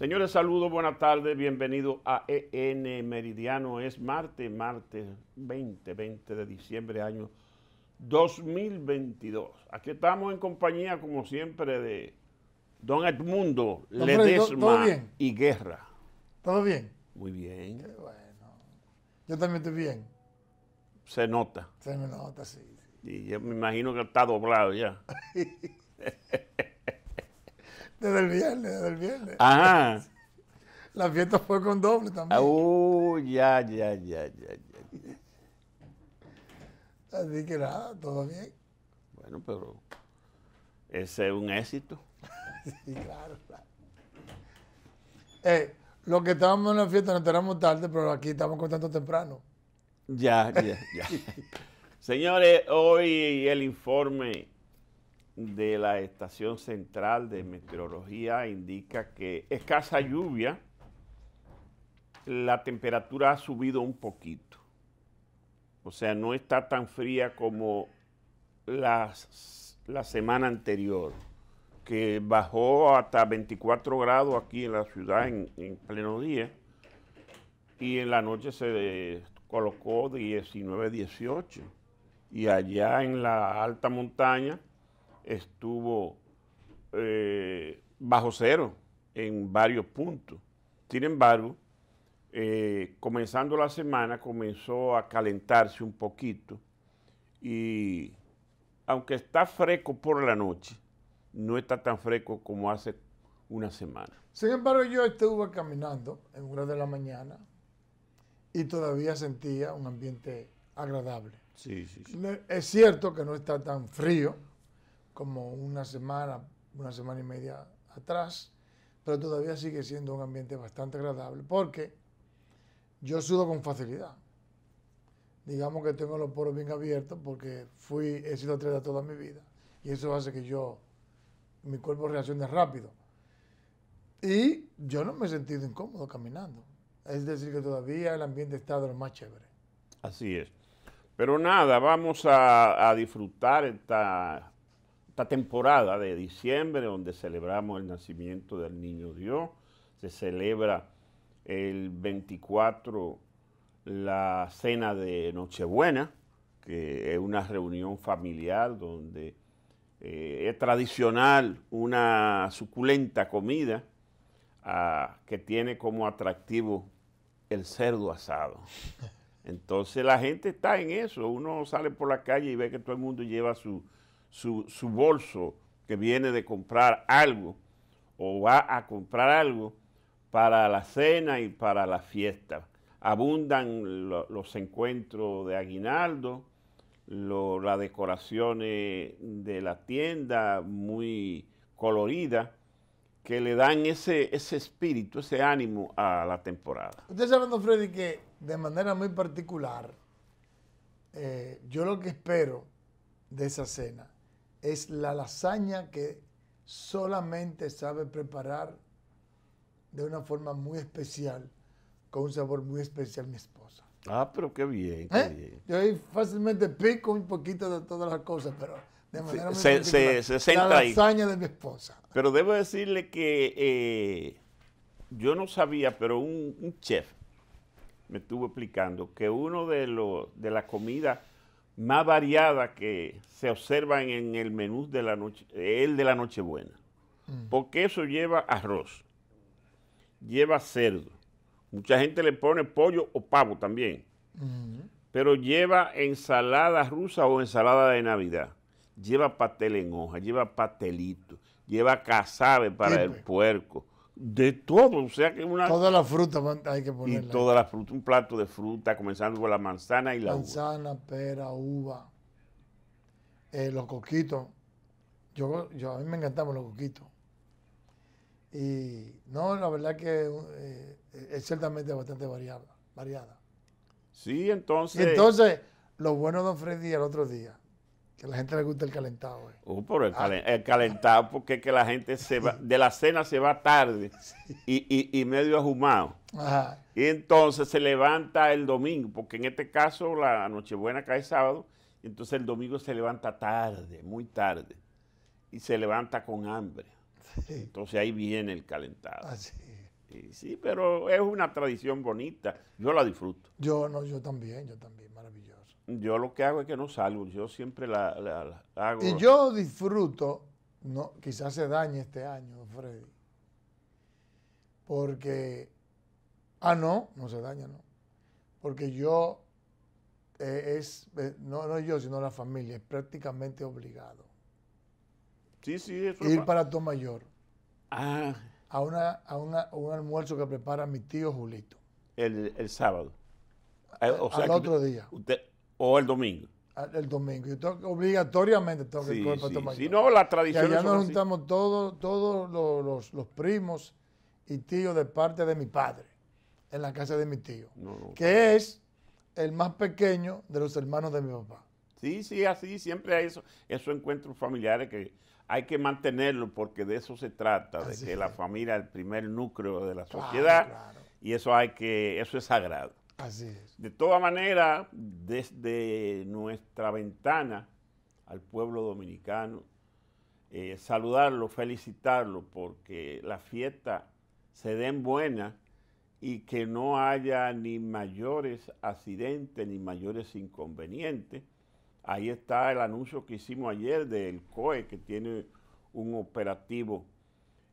Señores, saludos, buenas tardes, bienvenido a EN Meridiano. Es martes, martes 20, 20 de diciembre, año 2022. Aquí estamos en compañía, como siempre, de don Edmundo Ledesma y Guerra. ¿Todo bien? Muy bien. Qué bueno. Yo también estoy bien. Se nota. Se me nota, sí. Y yo me imagino que está doblado ya. Desde el viernes, desde el viernes. Ajá. La fiesta fue con doble también. Ah, uh, ya, ya, ya, ya, ya. Así que nada, todo bien. Bueno, pero ese es un éxito. sí, claro, Eh, los que estábamos en la fiesta nos enteramos tarde, pero aquí estamos contando temprano. Ya, ya, ya. Señores, hoy el informe de la Estación Central de Meteorología indica que escasa lluvia, la temperatura ha subido un poquito. O sea, no está tan fría como la semana anterior, que bajó hasta 24 grados aquí en la ciudad en, en pleno día y en la noche se colocó 19-18. Y allá en la alta montaña estuvo eh, bajo cero en varios puntos. Sin embargo, eh, comenzando la semana comenzó a calentarse un poquito y aunque está fresco por la noche, no está tan fresco como hace una semana. Sin embargo, yo estuve caminando en una de la mañana y todavía sentía un ambiente agradable. sí, sí. Es cierto que no está tan frío, como una semana, una semana y media atrás, pero todavía sigue siendo un ambiente bastante agradable porque yo sudo con facilidad. Digamos que tengo los poros bien abiertos porque fui, he sido atleta toda mi vida y eso hace que yo, mi cuerpo reaccione rápido. Y yo no me he sentido incómodo caminando. Es decir, que todavía el ambiente está de lo más chévere. Así es. Pero nada, vamos a disfrutar esta esta temporada de diciembre, donde celebramos el nacimiento del niño Dios, se celebra el 24 la cena de Nochebuena, que es una reunión familiar donde eh, es tradicional una suculenta comida ah, que tiene como atractivo el cerdo asado. Entonces la gente está en eso, uno sale por la calle y ve que todo el mundo lleva su, su, bolso que viene de comprar algo o va a comprar algo para la cena y para la fiesta. Abundan los encuentros de aguinaldo, las decoraciones de la tienda muy colorida que le dan ese, ese espíritu, ese ánimo a la temporada. Usted sabe, Freddy, que de manera muy particular, eh, yo lo que espero de esa cena es la lasaña que solamente sabe preparar de una forma muy especial, con un sabor muy especial mi esposa. Ah, pero qué bien, qué ¿Eh? bien. Yo ahí fácilmente pico un poquito de todas las cosas, pero de manera muy se, se, la lasaña de mi esposa. Pero debo decirle que eh, yo no sabía, pero un, chef me estuvo explicando que uno de los de la comida más variada que se observa en el menú de la noche, el de la Nochebuena. Mm. Porque eso lleva arroz, lleva cerdo. Mucha gente le pone pollo o pavo también. Mm. Pero lleva ensalada rusa o ensalada de Navidad. Lleva pastel en hoja, lleva pastelito, lleva cazabe para el puerco, de todo, o sea que una... Todas las frutas hay que poner Y todas las frutas, un plato de fruta, comenzando con la manzana y la manzana, pera, uva, eh, los coquitos. Yo, yo, a mí me encantaban los coquitos. Y no, la verdad que eh, es ciertamente bastante variada. variada. Sí, entonces... entonces, lo bueno de Don Freddy el otro día, que a la gente le gusta el calentado. Eh. Uh, ah. el, calentado, porque es que la gente se va, de la cena se va tarde y, medio ajumado. Y entonces se levanta el domingo, porque en este caso la Nochebuena cae sábado, entonces el domingo se levanta tarde, muy tarde, y se levanta con hambre. Entonces ahí viene el calentado. Así. Ah, sí, pero es una tradición bonita. Yo la disfruto. Yo no, yo también, yo también, maravilloso. Yo lo que hago es que no salgo, yo siempre la, hago. Y yo disfruto, no, quizás se dañe este año, Freddy, porque, ah, no, no se daña, no, porque yo, eh, es, eh, no, yo, sino la familia, es prácticamente obligado. Sí, sí, eso Ir para Tomayor. Ah. A, una, a una, un almuerzo que prepara mi tío Julito. El, sábado. Eh, o al otro día. Usted, o el domingo. Ah, el domingo. Yo tengo, obligatoriamente tengo que el Si no, la tradición. Y ya nos juntamos todos, todos los, primos y tíos de parte de mi padre, en la casa de mi tío, que es el más pequeño de los hermanos de mi papá. Sí, sí, así siempre hay eso, esos encuentros familiares que hay que mantenerlo porque de eso se trata, de que la familia es el primer núcleo de la sociedad y eso hay que, eso es sagrado. De toda manera, desde nuestra ventana al pueblo dominicano, eh, saludarlo, felicitarlo, porque la fiesta se den buena y que no haya ni mayores accidentes ni mayores inconvenientes. Ahí está el anuncio que hicimos ayer del COE, que tiene un operativo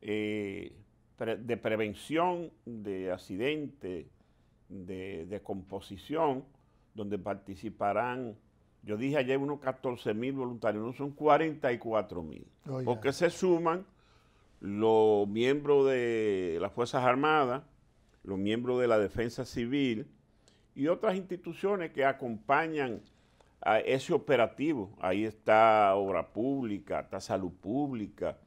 eh, de prevención de accidentes de, composición, donde participarán, yo dije ayer unos 14 mil voluntarios, no son 44 mil, oh, porque se suman los miembros de las Fuerzas Armadas, los miembros de la Defensa Civil y otras instituciones que acompañan a ese operativo. Ahí está obra pública, está salud pública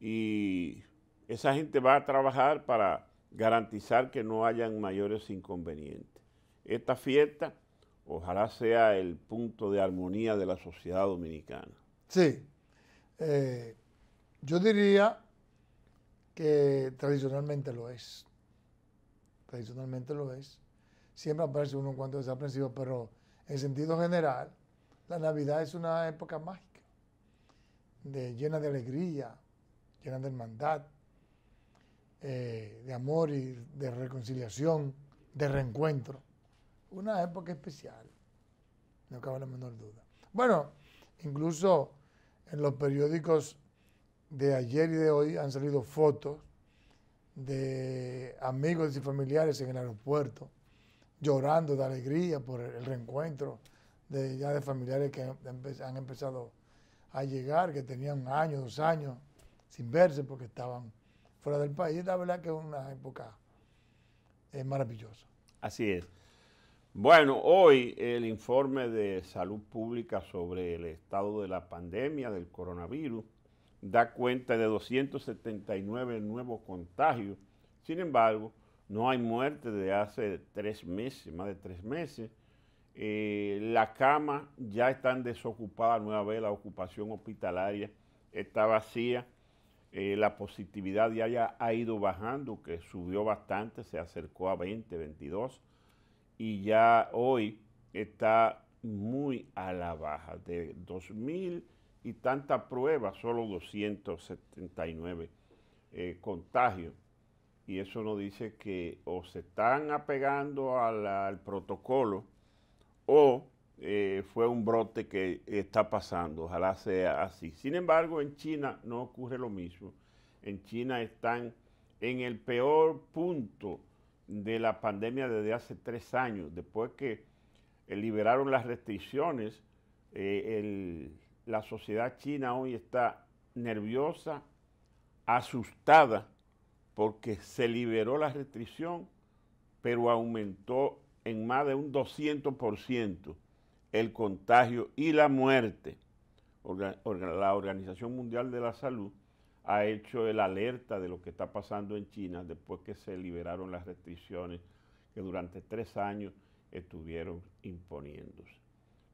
y esa gente va a trabajar para garantizar que no hayan mayores inconvenientes. Esta fiesta ojalá sea el punto de armonía de la sociedad dominicana. Sí, eh, yo diría que tradicionalmente lo es. Tradicionalmente lo es. Siempre aparece uno en cuanto desaprensivo, pero en sentido general, la Navidad es una época mágica, de, llena de alegría, llena de hermandad, eh, de amor y de reconciliación, de reencuentro. Una época especial, no cabe la menor duda. Bueno, incluso en los periódicos de ayer y de hoy han salido fotos de amigos y familiares en el aeropuerto llorando de alegría por el reencuentro de ya de familiares que han empezado a llegar, que tenían un año, dos años sin verse porque estaban fuera del país, la verdad que es una época eh, maravillosa. Así es. Bueno, hoy el informe de salud pública sobre el estado de la pandemia del coronavirus da cuenta de 279 nuevos contagios. Sin embargo, no hay muerte de hace tres meses, más de tres meses. Eh, la cama ya están desocupadas, nueva vez, la ocupación hospitalaria está vacía eh, la positividad ya, ha ido bajando, que subió bastante, se acercó a 20, 22, y ya hoy está muy a la baja, de 2.000 y tantas prueba, solo 279 eh, contagios. Y eso nos dice que o se están apegando al protocolo o eh, fue un brote que está pasando, ojalá sea así. Sin embargo, en China no ocurre lo mismo. En China están en el peor punto de la pandemia desde hace tres años, después que eh, liberaron las restricciones, eh, la sociedad china hoy está nerviosa, asustada, porque se liberó la restricción, pero aumentó en más de un 200% el contagio y la muerte. la Organización Mundial de la Salud ha hecho el alerta de lo que está pasando en China después que se liberaron las restricciones que durante tres años estuvieron imponiéndose.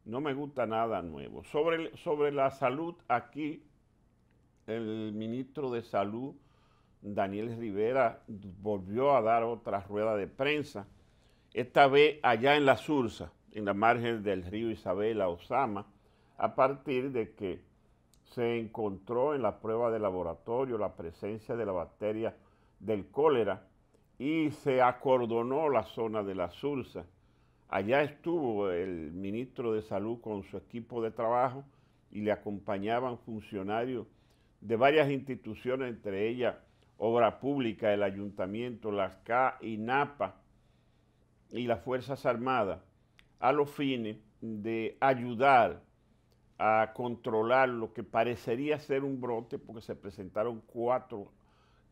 No me gusta nada nuevo. Sobre, sobre la salud, aquí el ministro de Salud, Daniel Rivera, volvió a dar otra rueda de prensa, esta vez allá en la Sursa, en la margen del río Isabela Osama, a partir de que se encontró en la prueba de laboratorio la presencia de la bacteria del cólera y se acordonó la zona de la Sursa. Allá estuvo el ministro de Salud con su equipo de trabajo y le acompañaban funcionarios de varias instituciones, entre ellas Obra Pública, el Ayuntamiento, la CA, y NAPA y las Fuerzas Armadas a los fines de ayudar a controlar lo que parecería ser un brote, porque se presentaron cuatro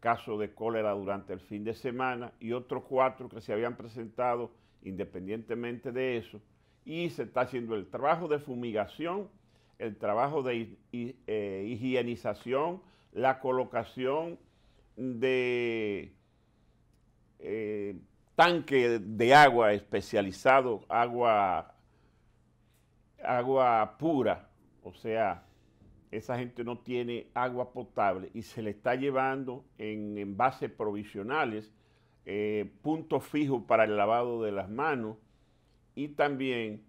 casos de cólera durante el fin de semana y otros cuatro que se habían presentado independientemente de eso. Y se está haciendo el trabajo de fumigación, el trabajo de eh, higienización, la colocación de eh, tanque de agua especializado, agua, agua pura, o sea, esa gente no tiene agua potable y se le está llevando en envases provisionales eh, punto puntos fijos para el lavado de las manos y también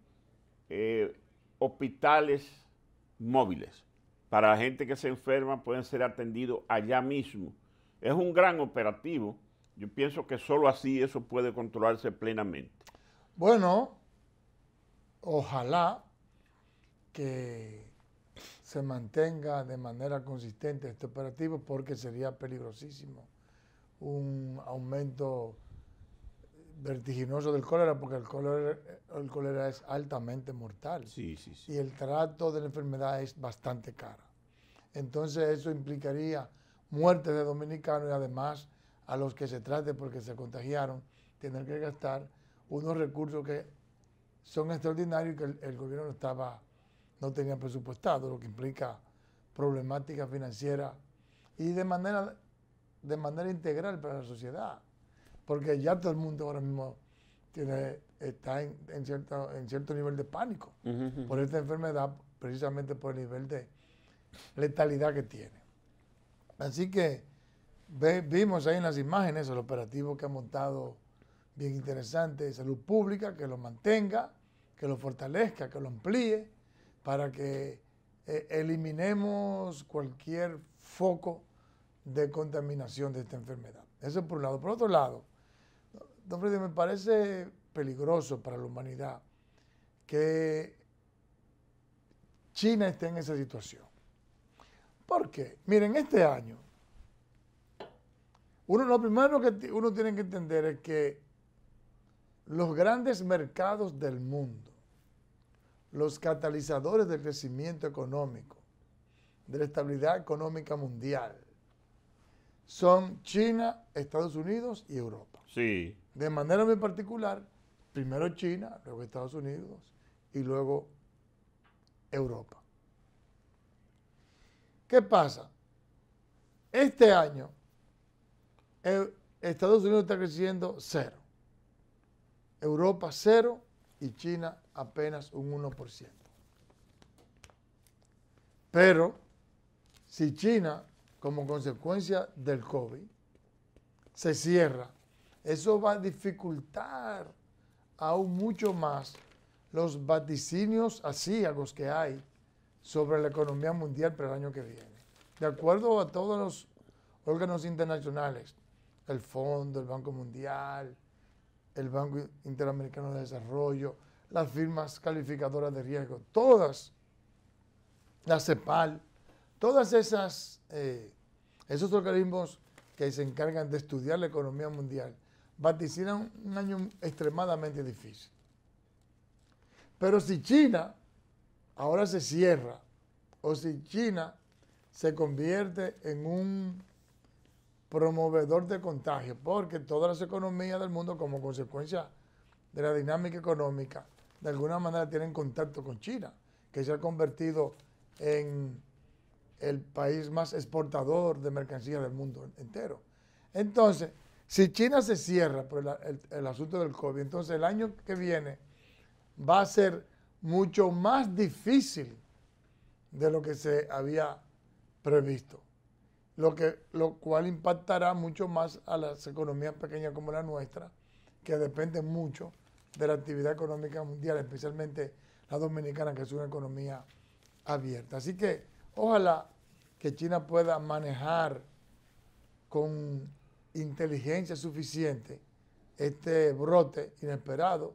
eh, hospitales móviles. Para la gente que se enferma pueden ser atendidos allá mismo. Es un gran operativo yo pienso que solo así eso puede controlarse plenamente. Bueno, ojalá que se mantenga de manera consistente este operativo porque sería peligrosísimo un aumento vertiginoso del cólera porque el cólera, el cólera es altamente mortal sí, sí, sí. y el trato de la enfermedad es bastante caro. Entonces eso implicaría muerte de dominicanos y además a los que se trate porque se contagiaron, tener que gastar unos recursos que son extraordinarios y que el, gobierno no, estaba, no tenía presupuestado, lo que implica problemática financiera y de manera, de manera integral para la sociedad. Porque ya todo el mundo ahora mismo tiene, está en, cierto, en cierto nivel de pánico por esta enfermedad, precisamente por el nivel de letalidad que tiene. Así que vimos ahí en las imágenes el operativo que ha montado bien interesante de salud pública, que lo mantenga, que lo fortalezca, que lo amplíe, para que eh, eliminemos cualquier foco de contaminación de esta enfermedad. Eso por un lado. Por otro lado, me parece peligroso para la humanidad que China esté en esa situación. ¿Por qué? Miren, este año lo primero que uno tiene que entender es que los grandes mercados del mundo, los catalizadores del crecimiento económico, de la estabilidad económica mundial, son China, Estados Unidos y Europa. Sí. De manera muy particular, primero China, luego Estados Unidos y luego Europa. ¿Qué pasa? Este año Estados Unidos está creciendo cero. Europa cero y China apenas un 1%. Pero si China, como consecuencia del COVID, se cierra, eso va a dificultar aún mucho más los vaticinios asíagos que hay sobre la economía mundial para el año que viene. De acuerdo a todos los órganos internacionales, el Fondo, el Banco Mundial, el Banco Interamericano de Desarrollo, las firmas calificadoras de riesgo, todas, la CEPAL, todas esas, eh, esos organismos que se encargan de estudiar la economía mundial, vaticinan un año extremadamente difícil. Pero si China ahora se cierra, o si China se convierte en un promovedor de contagio, porque todas las economías del mundo, como consecuencia de la dinámica económica, de alguna manera tienen contacto con China, que se ha convertido en el país más exportador de mercancías del mundo entero. Entonces, si China se cierra por el, el, asunto del COVID, entonces el año que viene va a ser mucho más difícil de lo que se había previsto lo, que, lo cual impactará mucho más a las economías pequeñas como la nuestra, que dependen mucho de la actividad económica mundial, especialmente la dominicana, que es una economía abierta. Así que ojalá que China pueda manejar con inteligencia suficiente este brote inesperado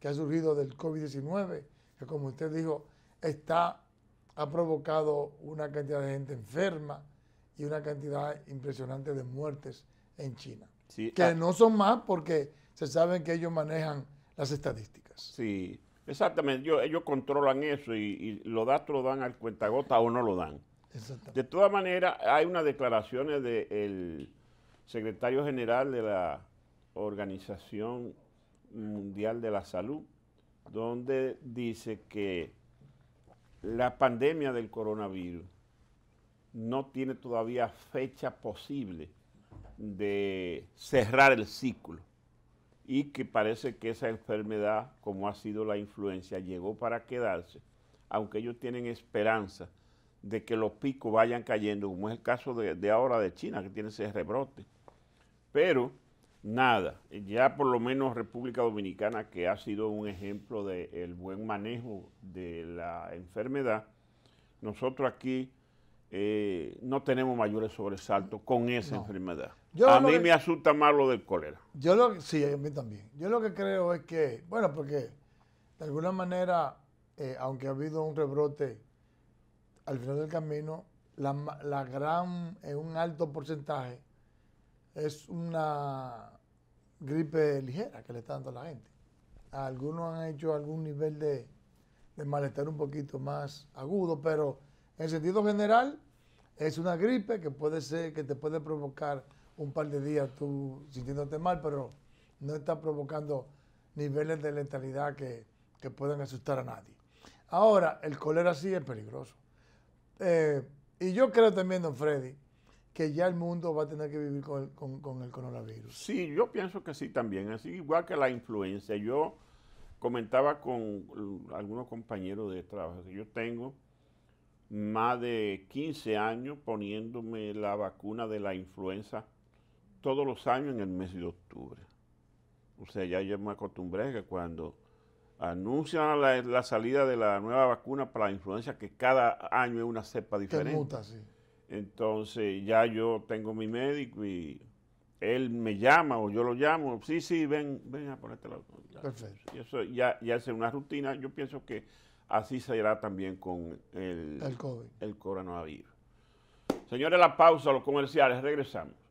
que ha surgido del COVID-19, que como usted dijo, está, ha provocado una cantidad de gente enferma, y una cantidad impresionante de muertes en China. Que ah. no son más porque se saben que ellos manejan las estadísticas. Sí, exactamente. Ellos, controlan eso y, los datos lo dan al cuentagota o no lo dan. De todas maneras, hay unas declaraciones del secretario general de la Organización Mundial de la Salud, donde dice que la pandemia del coronavirus no tiene todavía fecha posible de cerrar el ciclo y que parece que esa enfermedad, como ha sido la influencia, llegó para quedarse, aunque ellos tienen esperanza de que los picos vayan cayendo, como es el caso de, ahora de China, que tiene ese rebrote. Pero nada, ya por lo menos República Dominicana, que ha sido un ejemplo del buen manejo de la enfermedad, nosotros aquí eh, no tenemos mayores sobresaltos con esa enfermedad. a mí me asusta más lo del cólera. Yo lo, sí, a mí también. Yo lo que creo es que, bueno, porque de alguna manera, eh, aunque ha habido un rebrote al final del camino, la, gran, en eh, un alto porcentaje, es una gripe ligera que le está dando a la gente. algunos han hecho algún nivel de malestar un poquito más agudo, pero en sentido general, es una gripe que puede ser, que te puede provocar un par de días tú sintiéndote mal, pero no está provocando niveles de letalidad que, que puedan asustar a nadie. Ahora, el cólera sí es peligroso. Eh, y yo creo también, don Freddy, que ya el mundo va a tener que vivir con el, coronavirus. Sí, yo pienso que sí también, así igual que la influencia. Yo comentaba con algunos compañeros de trabajo que yo tengo, más de 15 años poniéndome la vacuna de la influenza todos los años en el mes de octubre. O sea, ya yo me acostumbré que cuando anuncian la, salida de la nueva vacuna para la influenza, que cada año es una cepa diferente. Entonces ya yo tengo mi médico y él me llama o yo lo llamo, sí, sí, ven, a ponerte la vacuna. Perfecto. eso ya, ya es una rutina, yo pienso que así será también con el, el, COVID. el coronavirus. Señores, la pausa, los comerciales, regresamos.